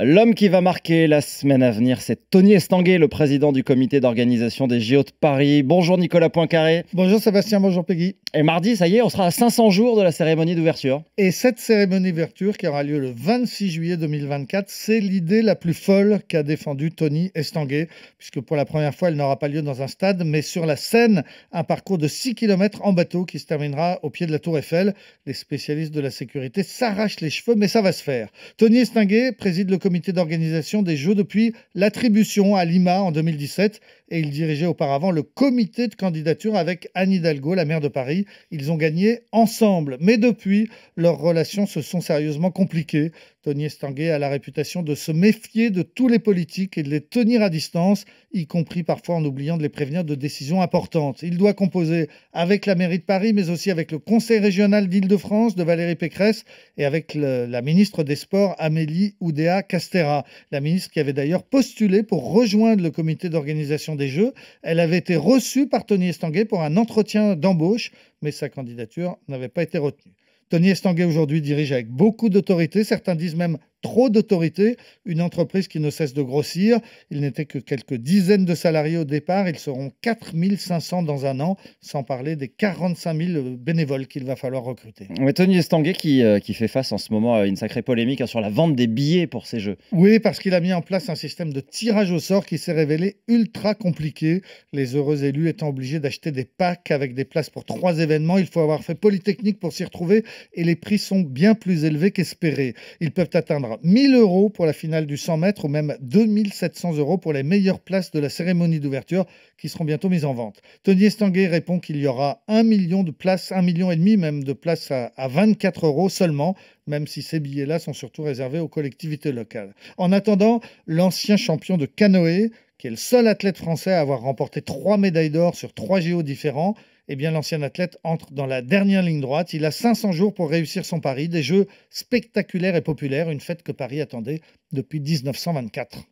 L'homme qui va marquer la semaine à venir, c'est Tony Estanguet, le président du comité d'organisation des JO de Paris. Bonjour Nicolas Poincaré. Bonjour Sébastien, bonjour Peggy. Et mardi, ça y est, on sera à 500 jours de la cérémonie d'ouverture. Et cette cérémonie d'ouverture qui aura lieu le 26 juillet 2024, c'est l'idée la plus folle qu'a défendue Tony Estanguet, puisque pour la première fois, elle n'aura pas lieu dans un stade, mais sur la Seine, un parcours de 6 km en bateau qui se terminera au pied de la Tour Eiffel. Les spécialistes de la sécurité s'arrachent les cheveux, mais ça va se faire. Tony Estanguet préside le comité comité d'organisation des Jeux depuis l'attribution à Lima en 2017 et il dirigeait auparavant le comité de candidature avec Anne Hidalgo, la maire de Paris. Ils ont gagné ensemble. Mais depuis, leurs relations se sont sérieusement compliquées. Tony Estanguet a la réputation de se méfier de tous les politiques et de les tenir à distance, y compris parfois en oubliant de les prévenir de décisions importantes. Il doit composer avec la mairie de Paris, mais aussi avec le conseil régional d'Île-de-France de Valérie Pécresse et avec la ministre des Sports Amélie Oudéa-Castera, la ministre qui avait d'ailleurs postulé pour rejoindre le comité d'organisation des Jeux, elle avait été reçue par Tony Estanguet pour un entretien d'embauche, mais sa candidature n'avait pas été retenue. Tony Estanguet aujourd'hui dirige avec beaucoup d'autorité, certains disent même trop d'autorité, une entreprise qui ne cesse de grossir. Il n'était que quelques dizaines de salariés au départ, ils seront 4500 dans un an, sans parler des 45 000 euh, bénévoles qu'il va falloir recruter. Tony Estanguet qui, euh, qui, fait face en ce moment à une sacrée polémique hein, sur la vente des billets pour ces jeux. Oui, parce qu'il a mis en place un système de tirage au sort qui s'est révélé ultra compliqué, les heureux élus étant obligés d'acheter des packs avec des places pour trois événements. Il faut avoir fait Polytechnique pour s'y retrouver et les prix sont bien plus élevés qu'espérés. Ils peuvent atteindre 1 1000 euros pour la finale du 100 mètres ou même 2700 euros pour les meilleures places de la cérémonie d'ouverture qui seront bientôt mises en vente. Tony Estanguet répond qu'il y aura 1 million de places, 1 million et demi même de places à, 24 euros seulement, même si ces billets-là sont surtout réservés aux collectivités locales. En attendant, l'ancien champion de canoë, qui est le seul athlète français à avoir remporté trois médailles d'or sur trois JO différents, eh bien l'ancien athlète entre dans la dernière ligne droite. Il a 500 jours pour réussir son pari, des jeux spectaculaires et populaires, une fête que Paris attendait depuis 1924.